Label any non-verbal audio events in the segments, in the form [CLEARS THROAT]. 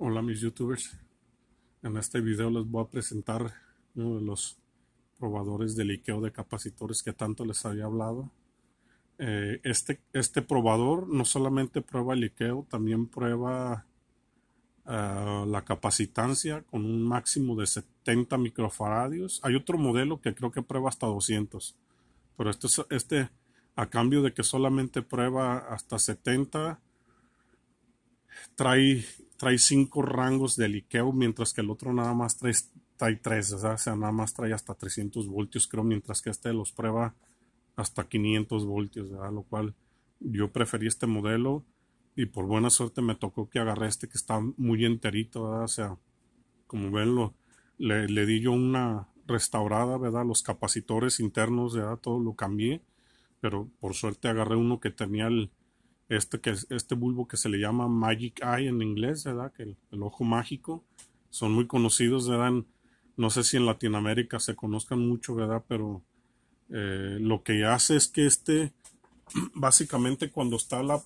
Hola mis youtubers, en este video les voy a presentar uno de los probadores de liqueo de capacitores que tanto les había hablado. Eh, este, este probador no solamente prueba el liqueo, también prueba ah, la capacitancia con un máximo de 70 microfaradios. Hay otro modelo que creo que prueba hasta 200, pero este, este a cambio de que solamente prueba hasta 70 trae trae cinco rangos de liqueo, mientras que el otro nada más trae, tres, o sea, nada más trae hasta 300 voltios, creo, mientras que este los prueba hasta 500 voltios, ¿verdad? lo cual yo preferí este modelo y por buena suerte me tocó que agarré este que está muy enterito, ¿verdad? o sea, como ven, lo, le, le, di yo una restaurada, ¿verdad? Los capacitores internos, ¿verdad? Todo lo cambié, pero por suerte agarré uno que tenía el, este, que, este bulbo que se le llama Magic Eye en inglés, ¿verdad? Que el, ojo mágico. Son muy conocidos, ¿verdad? no sé si en Latinoamérica se conozcan mucho, ¿verdad? Pero eh, lo que hace es que este, [CLEARS THROAT] básicamente cuando está la,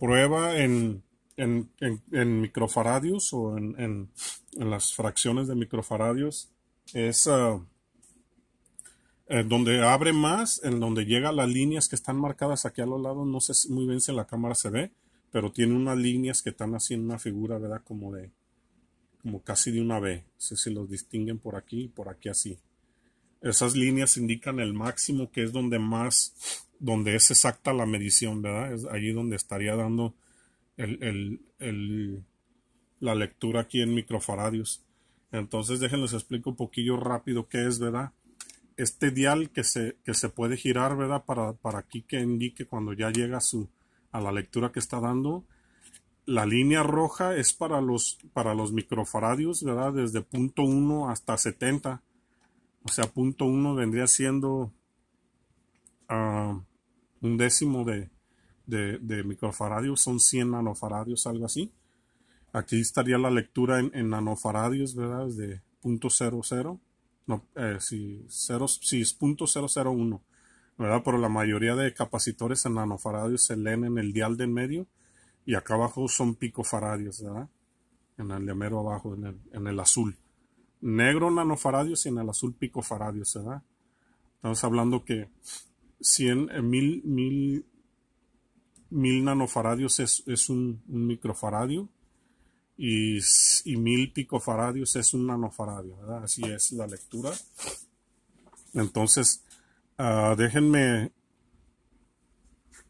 prueba en, en, microfaradios o en, las fracciones de microfaradios, es... Ah, donde abre más, en donde llega las líneas que están marcadas aquí a los lados, no sé muy bien si en la cámara se ve, pero tiene unas líneas que están haciendo una figura, ¿verdad? Como de, como casi de una B, no sé si los distinguen por aquí y por aquí así. Esas líneas indican el máximo, que es donde más, donde es exacta la medición, ¿verdad? Es allí donde estaría dando el, el, el, la lectura aquí en microfaradios. Entonces déjenles explico un poquillo rápido qué es, ¿verdad? este dial que se, se puede girar, ¿verdad? Para, aquí que indique cuando ya llega su, a la lectura que está dando. La línea roja es para los, para los microfaradios, ¿verdad? Desde punto 1 hasta 70. O sea, punto 1 vendría siendo ah, un décimo de, de, microfaradios, son 100 nanofaradios, algo así. Aquí estaría la lectura en, nanofaradios, ¿verdad? Desde punto 00 no, eh, si, 0 si es 001, ¿verdad? Pero la mayoría de capacitores en nanofaradios se leen en el dial del medio y acá abajo son picofaradios, ¿verdad? En el de abajo, en el, azul. Negro nanofaradios y en el azul picofaradios, ¿verdad? Estamos hablando que 100, eh, mil, nanofaradios es, un microfaradio y, y mil picofaradios es un nanofaradio, ¿verdad? Así es la lectura. Entonces, ah, déjenme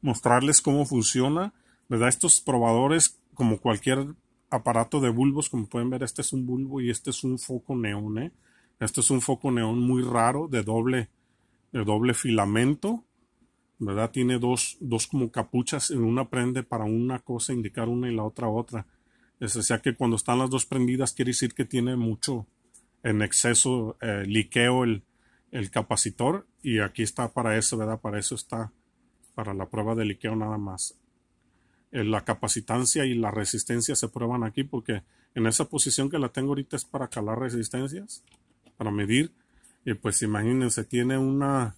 mostrarles cómo funciona, ¿verdad? Estos probadores, como cualquier aparato de bulbos, como pueden ver, este es un bulbo y este es un foco neón, ¿eh? Este es un foco neón muy raro de doble, de doble filamento, ¿verdad? Tiene dos, dos como capuchas, en una prende para una cosa indicar una y la otra otra. Es, decir, que cuando están las dos prendidas quiere decir que tiene mucho en exceso eh, liqueo el, capacitor y aquí está para eso, ¿verdad? Para eso está, para la prueba de liqueo nada más. Eh, la capacitancia y la resistencia se prueban aquí porque en esa posición que la tengo ahorita es para calar resistencias, para medir. Y pues imagínense, tiene una,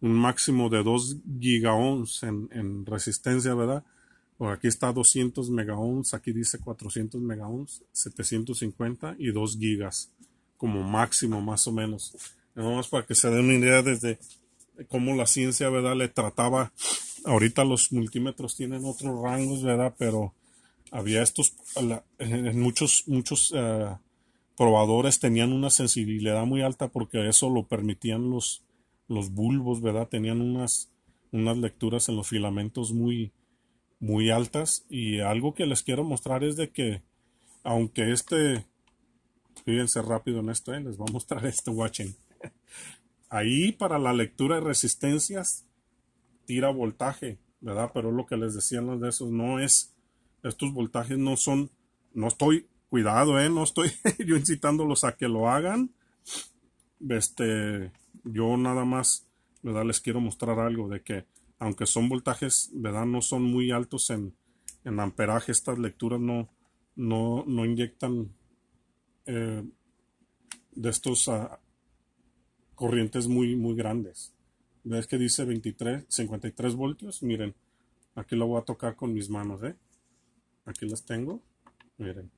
un máximo de 2 gigaohms en, en resistencia, ¿verdad? aquí está 200 megaohms, aquí dice 400 megaohms, 750 y 2 gigas como máximo más o menos. Nada más para que se den una idea desde cómo la ciencia, ¿verdad? Le trataba. Ahorita los multímetros tienen otros rangos, ¿verdad? Pero había estos, muchos, muchos eh, probadores tenían una sensibilidad muy alta porque eso lo permitían los, los bulbos, ¿verdad? Tenían unas, unas lecturas en los filamentos muy, muy altas y algo que les quiero mostrar es de que aunque este fíjense rápido en esto eh, les voy a mostrar este watching ahí para la lectura de resistencias tira voltaje verdad pero lo que les decían los de esos no es estos voltajes no son no estoy cuidado eh no estoy [LAUGHS] yo incitándolos a que lo hagan este yo nada más verdad les quiero mostrar algo de que aunque son voltajes, ¿verdad? No son muy altos en, en amperaje. Estas lecturas no, no, no inyectan eh, de estos ah, corrientes muy, muy grandes. ¿Ves que dice 23, 53 voltios? Miren, aquí lo voy a tocar con mis manos, ¿eh? Aquí las tengo. Miren.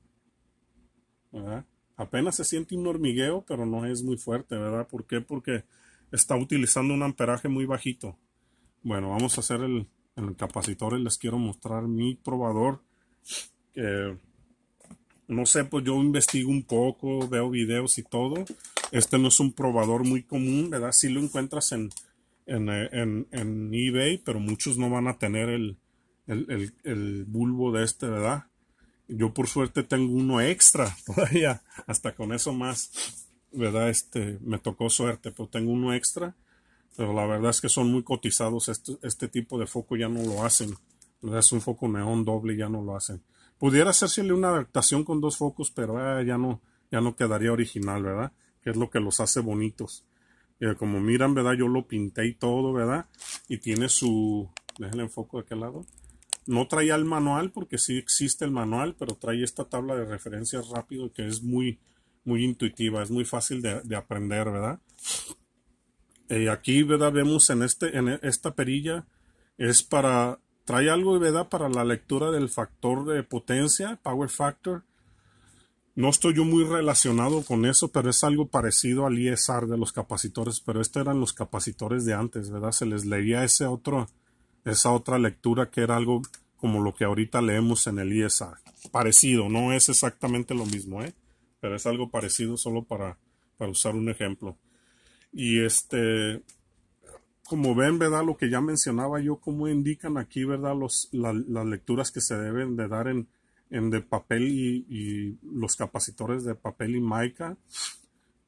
Apenas se siente un hormigueo, pero no es muy fuerte, ¿verdad? ¿Por qué? Porque está utilizando un amperaje muy bajito. Bueno, vamos a hacer el, capacitor y les quiero mostrar mi probador. no sé, pues yo investigo un poco, veo videos y todo. Este no es un probador muy común, ¿verdad? Si sí lo encuentras en, en, eBay, pero muchos no van a tener el, el, bulbo de este, ¿verdad? Yo por suerte tengo uno extra [LAUGHS] todavía, hasta con eso más, ¿verdad? Este, me tocó suerte, pero tengo uno extra pero la verdad es que son muy cotizados. Este, este tipo de foco ya no lo hacen. Es un foco neón doble, ya no lo hacen. Pudiera hacerse una adaptación con dos focos, pero ah, ya, no, ya no quedaría original, ¿verdad? Que es lo que los hace bonitos. Eh, como miran, ¿verdad? Yo lo pinté y todo, ¿verdad? Y tiene su... Déjenle enfoco de aquel lado. No traía el manual porque sí existe el manual, pero trae esta tabla de referencias rápido que es muy, muy intuitiva, es muy fácil de, de aprender, ¿verdad? Eh, aquí, ¿verdad? Vemos en, este, en esta perilla, es para, trae algo, ¿verdad? Para la lectura del factor de potencia, power factor. No estoy yo muy relacionado con eso, pero es algo parecido al ISR de los capacitores, pero estos eran los capacitores de antes, ¿verdad? Se les leía ese otro, esa otra lectura que era algo como lo que ahorita leemos en el ISR. Parecido, no es exactamente lo mismo, ¿eh? Pero es algo parecido solo para, para usar un ejemplo. Y este, como ven, ¿verdad? Lo que ya mencionaba yo, como indican aquí, ¿verdad? Los, las lecturas que se deben de dar en, en de papel y, los capacitores de papel y maica.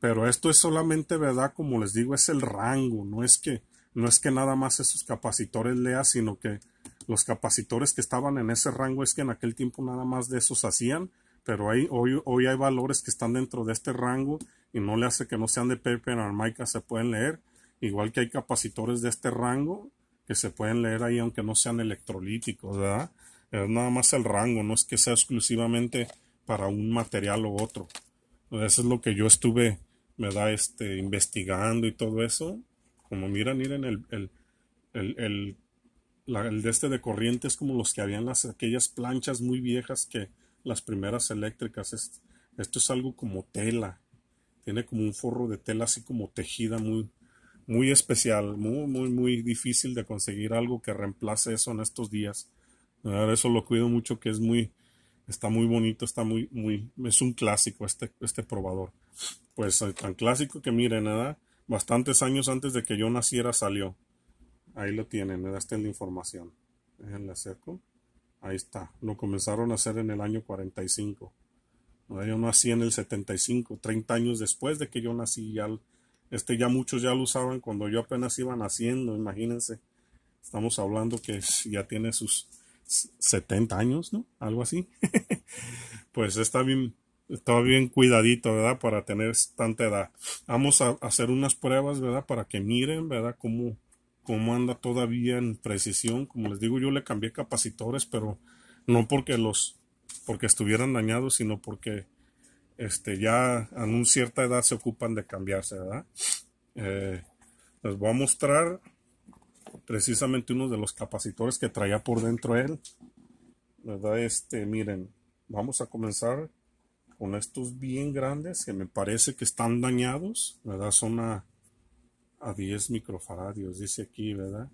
Pero esto es solamente, ¿verdad? Como les digo, es el rango, no es que, no es que nada más esos capacitores lea, sino que los capacitores que estaban en ese rango es que en aquel tiempo nada más de esos hacían pero hay, hoy, hoy hay valores que están dentro de este rango y no le hace que no sean de pepe en armica, se pueden leer, igual que hay capacitores de este rango que se pueden leer ahí aunque no sean electrolíticos, ¿verdad? Es nada más el rango, no es que sea exclusivamente para un material u otro. Eso es lo que yo estuve, me da Este, investigando y todo eso. Como miran, miren, el, el, el, el, el de este de corriente es como los que habían las, aquellas planchas muy viejas que, las primeras eléctricas. Esto es algo como tela. Tiene como un forro de tela así como tejida muy, muy especial, muy, muy, muy difícil de conseguir algo que reemplace eso en estos días. Eso lo cuido mucho, que es muy, está muy bonito, está muy, muy, es un clásico este, este probador. Pues eh, tan clásico que miren, nada, bastantes años antes de que yo naciera salió. Ahí lo tienen, esta es la información. Déjenle acerco. Ahí está. Lo comenzaron a hacer en el año 45. Yo nací en el 75, 30 años después de que yo nací. Ya, este ya muchos ya lo usaban cuando yo apenas iba naciendo, imagínense. Estamos hablando que ya tiene sus 70 años, ¿no? Algo así. [LAUGHS] pues está bien, está bien cuidadito, ¿verdad? Para tener tanta edad. Vamos a hacer unas pruebas, ¿verdad? Para que miren, ¿verdad? Cómo, cómo anda todavía en precisión. Como les digo, yo le cambié capacitores, pero no porque los porque estuvieran dañados, sino porque este, ya a una cierta edad se ocupan de cambiarse, eh, les voy a mostrar precisamente uno de los capacitores que traía por dentro él, Este, miren, vamos a comenzar con estos bien grandes que me parece que están dañados, Son a, a 10 microfaradios, dice aquí, ¿verdad?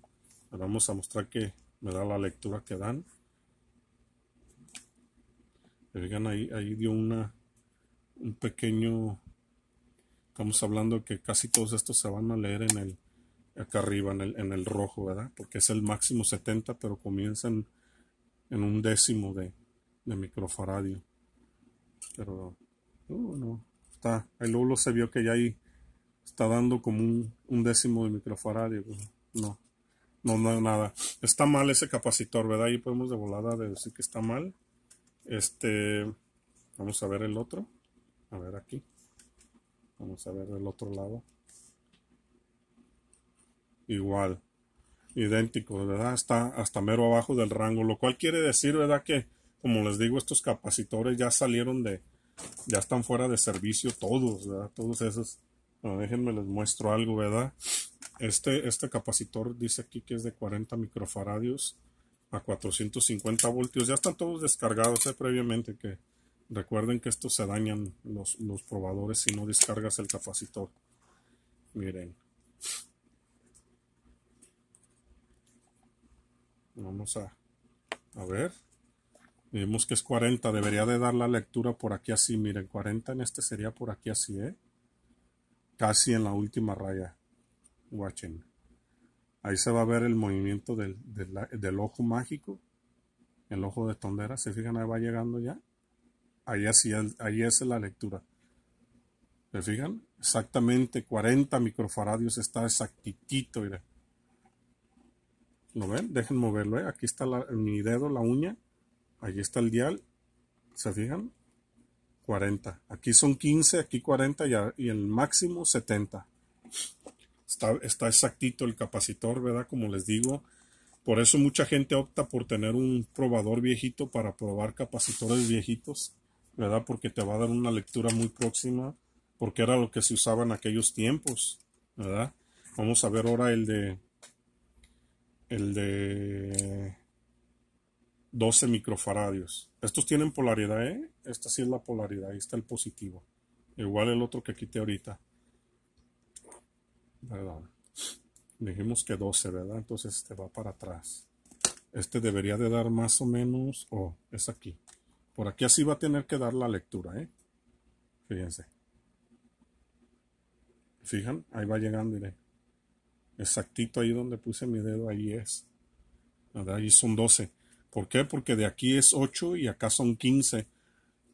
vamos a mostrar que me da la lectura que dan. Vean ahí, ahí dio una, un pequeño, estamos hablando que casi todos estos se van a leer en el, acá arriba, en el, rojo, ¿verdad? Porque es el máximo 70, pero comienzan en un décimo de, de microfaradio. Pero, uh, no, está, el luego se vio que ya hay está dando como un, décimo de microfaradio. No, no, no, nada. Está mal ese capacitor, ¿verdad? Ahí podemos de volada decir que está mal. Este, vamos a ver el otro. A ver aquí. Vamos a ver el otro lado. Igual. Idéntico, ¿verdad? Está hasta mero abajo del rango. Lo cual quiere decir, ¿verdad? Que, como les digo, estos capacitores ya salieron de... Ya están fuera de servicio todos, ¿verdad? Todos esos déjenme les muestro algo, ¿verdad? Este, este capacitor dice aquí que es de 40 microfaradios a 450 voltios. Ya están todos descargados ¿eh? previamente. que Recuerden que estos se dañan los, los probadores si no descargas el capacitor. Miren. Vamos a, a ver. Vemos que es 40. Debería de dar la lectura por aquí así. Miren, 40 en este sería por aquí así, ¿eh? casi en la última raya. watching Ahí se va a ver el movimiento del, ojo mágico, el ojo de tondera. Se fijan, ahí va llegando ya. Ahí, así, ahí es la lectura. ¿Se fijan? Exactamente 40 microfaradios está exactitito, mira. ¿Lo ven? Dejen moverlo, ¿eh? Aquí está mi dedo, la uña. Allí está el dial. ¿Se fijan? 40. Aquí son 15, aquí 40 y, y el máximo 70. Está, exactito el capacitor, ¿verdad? Como les digo. Por eso mucha gente opta por tener un probador viejito para probar capacitores viejitos, ¿verdad? Porque te va a dar una lectura muy próxima, porque era lo que se usaba en aquellos tiempos, ¿verdad? Vamos a ver ahora el de el de 12 microfaradios. Estos tienen polaridad, ¿eh? Esta sí es la polaridad, ahí está el positivo. Igual el otro que quité ahorita. ¿Verdad? Dijimos que 12, ¿verdad? Entonces este va para atrás. Este debería de dar más o menos, o oh, es aquí. Por aquí así va a tener que dar la lectura, ¿eh? Fíjense. Fijan, ahí va llegando, diré. Exactito ahí donde puse mi dedo, ahí es. ¿Verdad? Ahí son 12. ¿Por qué? Porque de aquí es 8 y acá son 15.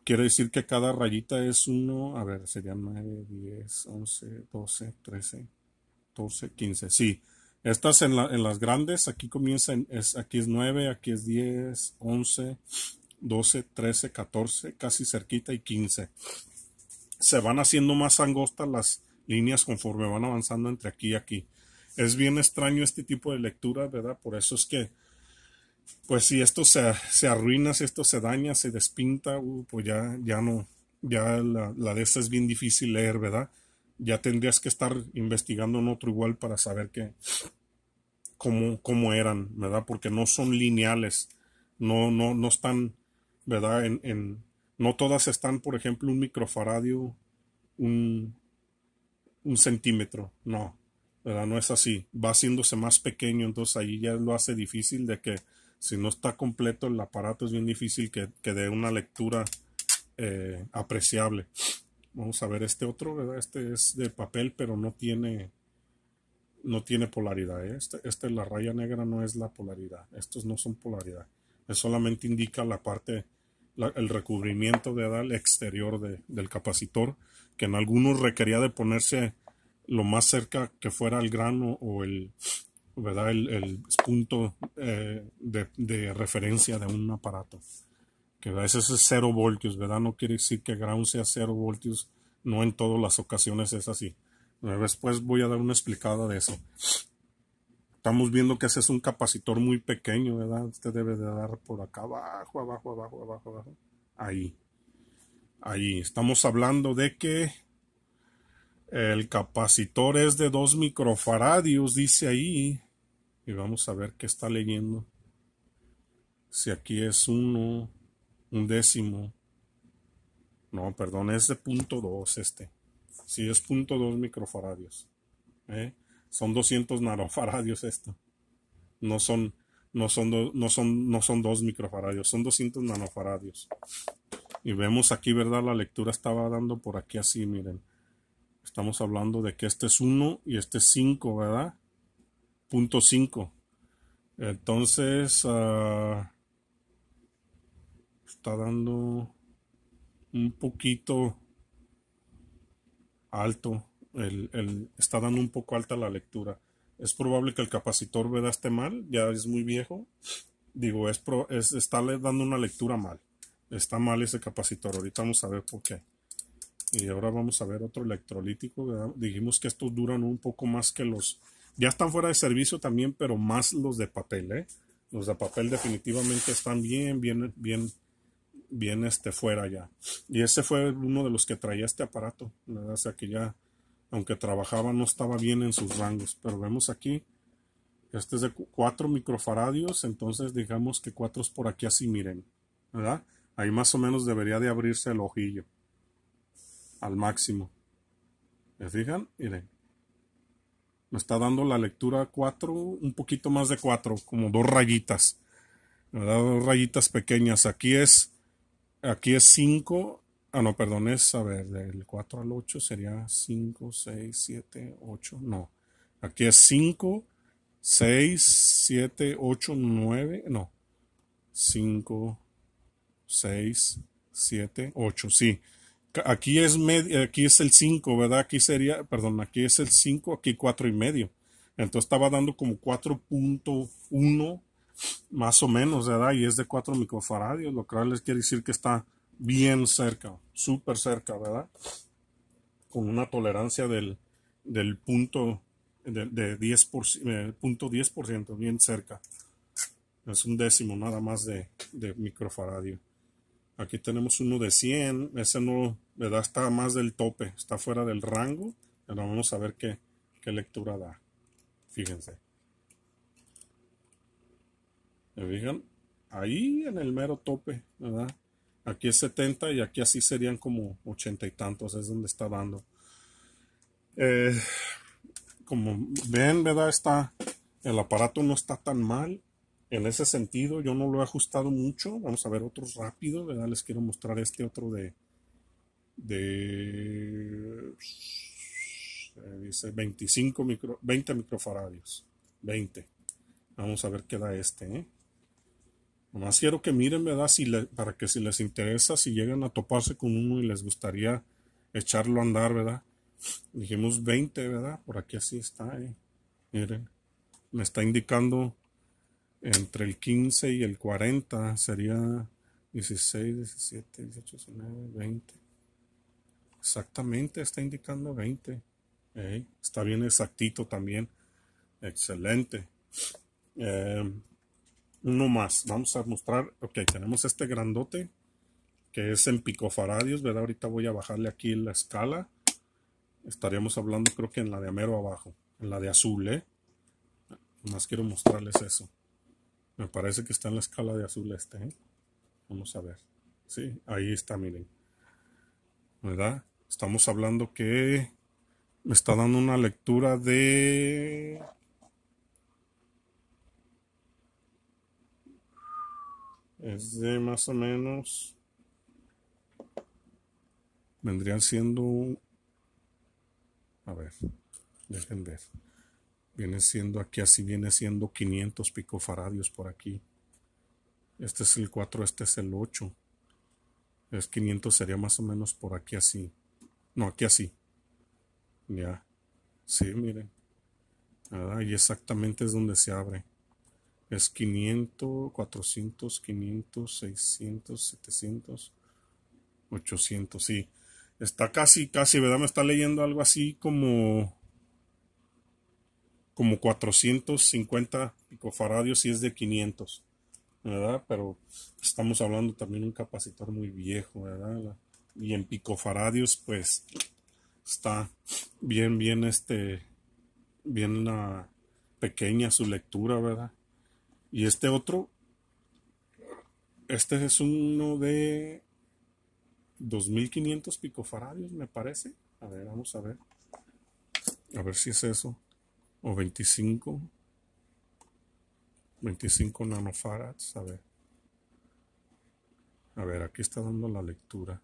Quiere decir que cada rayita es 1, a ver, sería 9, 10, 11, 12, 13, 12, 15. Sí, estas en, las grandes, aquí comienza, es, aquí es 9, aquí es 10, 11, 12, 13, 14, casi cerquita y 15. Se van haciendo más angostas las líneas conforme van avanzando entre aquí y aquí. Es bien extraño este tipo de lectura, ¿verdad? Por eso es que pues si esto se, se, arruina, si esto se daña, se despinta, uh, pues ya, ya no, ya la, la, de esta es bien difícil leer, ¿verdad? Ya tendrías que estar investigando en otro igual para saber que, cómo, cómo eran, ¿verdad? Porque no son lineales, no, no, no están, ¿verdad? En, en, no todas están, por ejemplo, un microfaradio, un, un centímetro, no, ¿verdad? No es así, va haciéndose más pequeño, entonces ahí ya lo hace difícil de que si no está completo el aparato es bien difícil que, dé una lectura eh, apreciable. Vamos a ver este otro, Este es de papel, pero no tiene, no tiene polaridad. ¿eh? Este, este, la raya negra no es la polaridad. Estos no son polaridad. Es solamente indica la parte, el recubrimiento de edad exterior del capacitor, que en algunos requería de ponerse lo más cerca que fuera el grano o el, ¿verdad? El, el punto eh, de, referencia de un aparato. Que a veces es 0 voltios, ¿verdad? No quiere decir que ground sea 0 voltios, no en todas las ocasiones es así. Después pues, voy a dar una explicada de eso. Estamos viendo que ese es un capacitor muy pequeño, ¿verdad? Usted debe de dar por acá abajo, abajo, abajo, abajo, abajo. Ahí. Ahí. Estamos hablando de que el capacitor es de 2 microfaradios, dice ahí. Y vamos a ver qué está leyendo. Si aquí es 1, un décimo. No, perdón, es de punto 2 este. Si sí, es punto 2 microfaradios. ¿eh? Son 200 nanofaradios esto. No son, no son, no son, no son 2 microfaradios, son 200 nanofaradios. Y vemos aquí, ¿verdad? La lectura estaba dando por aquí así, miren. Estamos hablando de que este es 1 y este es 5, ¿verdad? Punto 5. Entonces, ah, está dando un poquito alto. está dando un poco alta la lectura. Es probable que el capacitor vea este mal, ya es muy viejo. Digo, es, es está dando una lectura mal. Está mal ese capacitor. Ahorita vamos a ver por qué. Y ahora vamos a ver otro electrolítico. Dijimos que estos duran un poco más que los... Ya están fuera de servicio también, pero más los de papel. ¿eh? Los de papel definitivamente están bien, bien, bien, bien este, fuera ya. Y ese fue uno de los que traía este aparato. ¿verdad? O sea que ya, aunque trabajaba, no estaba bien en sus rangos. Pero vemos aquí, este es de 4 microfaradios. Entonces digamos que 4 es por aquí así, miren. ¿Verdad? Ahí más o menos debería de abrirse el ojillo al máximo. ...me fijan? Miren. Me está dando la lectura 4, un poquito más de 4, como dos rayitas. da Dos rayitas pequeñas. Aquí es, aquí es 5. Ah, no, perdón, es, a ver, del 4 al 8 sería 5, 6, 7, 8. No. Aquí es 5, 6, 7, 8, 9. No. 5, 6, 7, 8. Sí. Aquí es, aquí es el 5, ¿verdad? Aquí sería, perdón, aquí es el 5, aquí 4 y medio. Entonces estaba dando como 4.1 más o menos, ¿verdad? Y es de 4 microfaradios, lo cual les quiere decir que está bien cerca, súper cerca, ¿verdad? Con una tolerancia del, punto de, 10%, 10%, eh, bien cerca. Es un décimo nada más de, de microfaradio. Aquí tenemos uno de 100, ese no, ¿verdad? Está más del tope, está fuera del rango. Pero vamos a ver qué, qué lectura da. Fíjense. ¿Me fijan? Ahí en el mero tope, ¿verdad? Aquí es 70 y aquí así serían como 80 y tantos, es donde está dando. Eh, como ven, ¿verdad? Está, el aparato no está tan mal. En ese sentido, yo no lo he ajustado mucho. Vamos a ver otros rápido, ¿verdad? Les quiero mostrar este otro de, de eh, dice 25 micro, 20 microfaradios. 20. Vamos a ver qué da este. ¿eh? Nomás quiero que miren, ¿verdad? Si para que si les interesa, si llegan a toparse con uno y les gustaría echarlo a andar, ¿verdad? Dijimos 20, ¿verdad? Por aquí así está. ¿eh? Miren, me está indicando entre el 15 y el 40. Sería 16, 17, 18, 19, 20. Exactamente, está indicando 20. está bien exactito también. Excelente. Em, uno más. Vamos a mostrar. Ok, tenemos este grandote que es en picofaradios, ¿verdad? Ahorita voy a bajarle aquí la escala. Estaríamos hablando creo que en la de amero abajo, en la de azul, ¿eh? Más quiero mostrarles eso. Me parece que está en la escala de azul este, ¿eh? Vamos a ver. Sí, ahí está, miren. ¿Verdad? Estamos hablando que me está dando una lectura de... Es de más o menos... Vendrían siendo... A ver, dejen ver. Viene siendo aquí, así viene siendo 500 picofaradios por aquí. Este es el 4, este es el 8. Es 500 sería más o menos por aquí así. No, aquí así. Ya. Sí, miren. Ah, y exactamente es donde se abre. Es 500, 400, 500, 600, 700, 800. Sí. Está casi, casi, ¿verdad? Me está leyendo algo así como como 450 picofaradios y es de 500, ¿verdad? Pero estamos hablando también de un capacitor muy viejo, ¿verdad? y en picofaradios pues está bien, bien, este, bien la pequeña su lectura, ¿verdad? Y este otro, este es uno de 2500 picofaradios, me parece. A ver, vamos a ver. A ver si es eso. O 25. 25 nanofarads. A ver. A ver, aquí está dando la lectura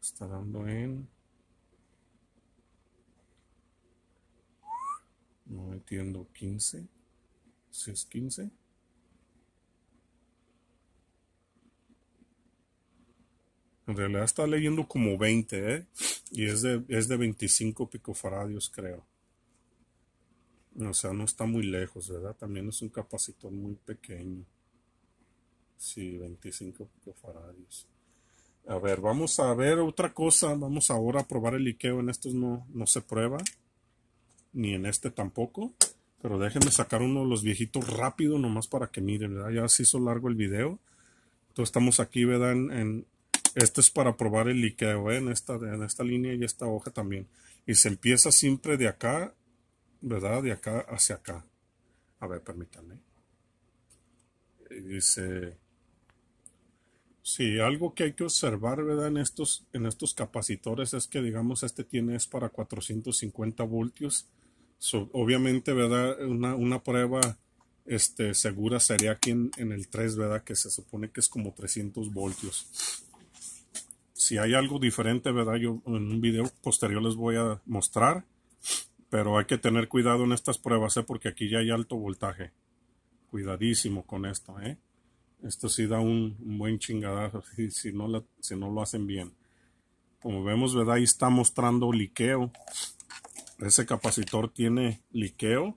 está dando en no entiendo 15 si es 15 en realidad está leyendo como 20 ¿eh? y es de, es de 25 picofaradios creo o sea no está muy lejos verdad también es un capacitor muy pequeño sí 25 picofaradios a ver, vamos a ver otra cosa. Vamos ahora a probar el Ikeo. En estos no, no se prueba. Ni en este tampoco. Pero déjenme sacar uno de los viejitos rápido nomás para que miren, Ya se hizo largo el video. Entonces estamos aquí, ¿verdad? En, este es para probar el Ikeo ¿eh? en, esta, en esta línea y esta hoja también. Y se empieza siempre de acá, ¿verdad? De acá hacia acá. A ver, permítanme. Dice si algo que hay que observar, ¿verdad? En estos, en estos capacitores es que, digamos, este tiene es para 450 voltios. obviamente, ¿verdad? Una, prueba este, segura sería aquí en, el 3, ¿verdad? Que se supone que es como 300 voltios. Si hay algo diferente, ¿verdad? Yo en un video posterior les voy a mostrar. Pero hay que tener cuidado en estas pruebas, ¿eh? Porque aquí ya hay alto voltaje. Cuidadísimo con esto, ¿eh? Esto sí da un, buen chingadazo si, no si no lo hacen bien. Como vemos, ¿verdad? Ahí está mostrando liqueo. Ese capacitor tiene liqueo.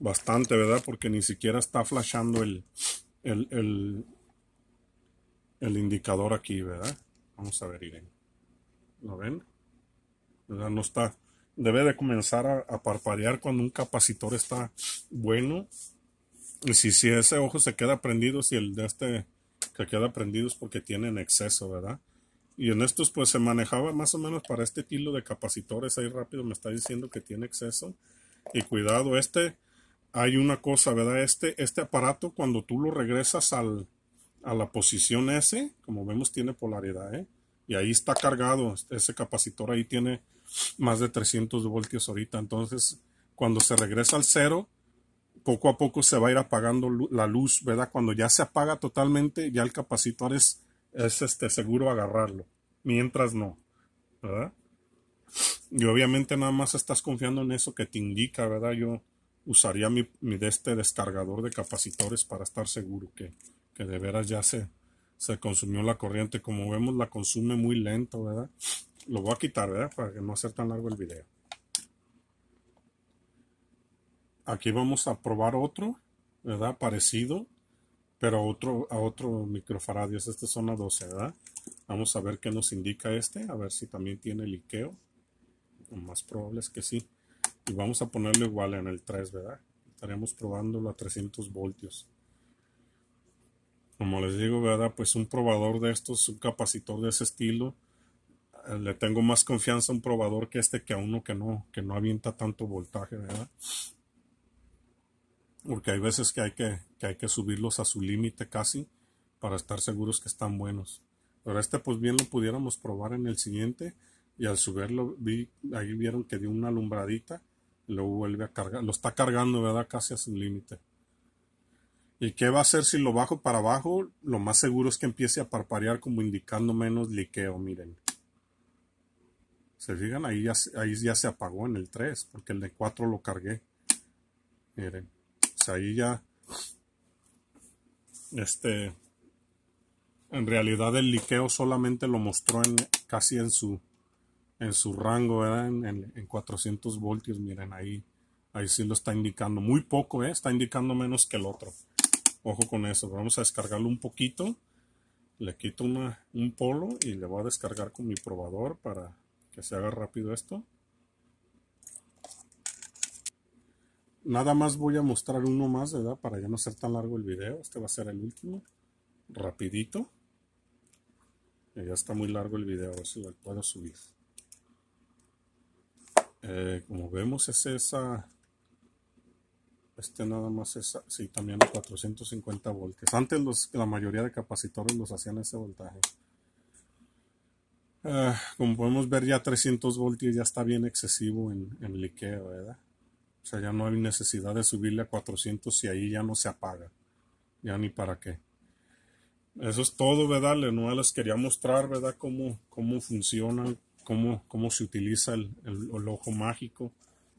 Bastante, ¿verdad? Porque ni siquiera está flashando el, el, el indicador aquí, ¿verdad? Vamos a ver, Irene. ¿Lo ven? ¿Verdad? No está, debe de comenzar a, parpadear cuando un capacitor está bueno. Y si, si ese ojo se queda prendido, si el de este que queda prendido es porque tiene en exceso, ¿verdad? Y en estos pues se manejaba más o menos para este estilo de capacitores. Ahí rápido me está diciendo que tiene exceso. Y cuidado, este, hay una cosa, ¿verdad? Este, este aparato cuando tú lo regresas al, a la posición S, como vemos tiene polaridad, ¿eh? y ahí está cargado. Ese capacitor ahí tiene más de 300 voltios ahorita. Entonces, cuando se regresa al cero, poco a poco se va a ir apagando la luz, ¿verdad? Cuando ya se apaga totalmente, ya el capacitor es, es este, seguro agarrarlo. Mientras no, ¿verdad? Y obviamente nada más estás confiando en eso que te indica, ¿verdad? Yo usaría mi, mi este descargador de capacitores para estar seguro que, que de veras ya se, se consumió la corriente. Como vemos, la consume muy lento, ¿verdad? Lo voy a quitar, ¿verdad? Para que no sea tan largo el video. Aquí vamos a probar otro, ¿verdad? Parecido, pero a otro, a otro microfaradios. Esta es zona 12, ¿verdad? Vamos a ver qué nos indica este, a ver si también tiene liqueo. Lo más probable es que sí. Y vamos a ponerlo igual en el 3, ¿verdad? Estaremos probándolo a 300 voltios como les digo, ¿verdad? Pues un probador de estos, un capacitor de ese estilo, eh, le tengo más confianza a un probador que este que a uno que no, que no avienta tanto voltaje, ¿verdad? Porque hay veces que hay que, hay que subirlos a su límite casi para estar seguros que están buenos. Pero este pues bien lo pudiéramos probar en el siguiente y al subirlo vi, ahí vieron que dio una alumbradita, lo vuelve a cargar, lo está cargando, ¿verdad? Casi a su límite. ¿Y qué va a hacer si lo bajo para abajo? Lo más seguro es que empiece a parparear como indicando menos liqueo, miren. Se fijan, ahí ya, ahí ya se apagó en el 3, porque el de 4 lo cargué. Miren, sea ahí ya... Este... En realidad el liqueo solamente lo mostró en, casi en su, en su rango, En, 400 voltios, miren, ahí, ahí sí lo está indicando. Muy poco, ¿eh? Está indicando menos que el otro. Ojo con eso, vamos a descargarlo un poquito. Le quito un polo y le voy a descargar con mi probador para que se haga rápido esto. Nada más voy a mostrar uno más, ¿verdad? Para ya no ser tan largo el video. Este va a ser el último. Rapidito. Ya está muy largo el video, a si lo puedo subir. Eh, como vemos es esa este nada más es sí, también a 450 voltios. Antes la mayoría de capacitores los hacían a ese voltaje. Ah, como podemos ver ya 300 voltios ya está bien excesivo en, en liqueo, ¿verdad? O sea, ya no hay necesidad de subirle a 400 si ahí ya no se apaga. Ya ni para qué. Eso es todo, ¿verdad? No les quería mostrar, ¿verdad? Cómo, cómo funciona, cómo, cómo se utiliza el, el ojo mágico,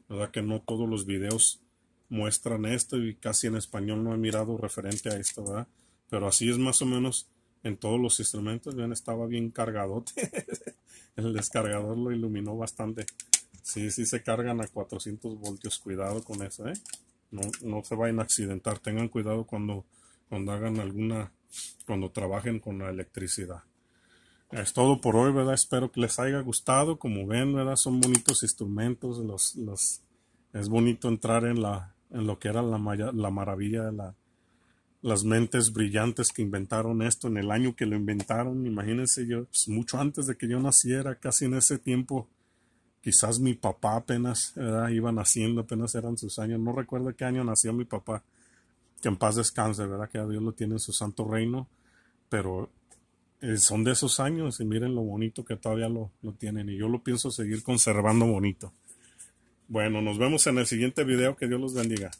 ¿verdad? Que no todos los videos muestran esto y casi en español no he mirado referente a esto, ¿verdad? Pero así es más o menos en todos los instrumentos. bien estaba bien cargado, [LAUGHS] El descargador lo iluminó bastante. Sí, sí se cargan a 400 voltios. Cuidado con eso, ¿eh? No, no se vayan a accidentar. Tengan cuidado cuando, cuando hagan alguna, cuando trabajen con la electricidad. Es todo por hoy, ¿verdad? Espero que les haya gustado. Como ven, ¿verdad? Son bonitos instrumentos. Los, los, es bonito entrar en la, en lo que era la, maravilla de las mentes brillantes que inventaron esto en el año que lo inventaron. Imagínense yo, pues, mucho antes de que yo naciera, casi en ese tiempo, quizás mi papá apenas iba naciendo, apenas eran sus años. No recuerdo qué año nació mi papá. Que en paz descanse, ¿verdad? Que a Dios lo tiene en su santo reino. Pero eh, son de esos años y miren lo bonito que todavía lo tienen. Y yo lo pienso seguir conservando bonito. Bueno, nos vemos en el siguiente video. Que Dios los bendiga.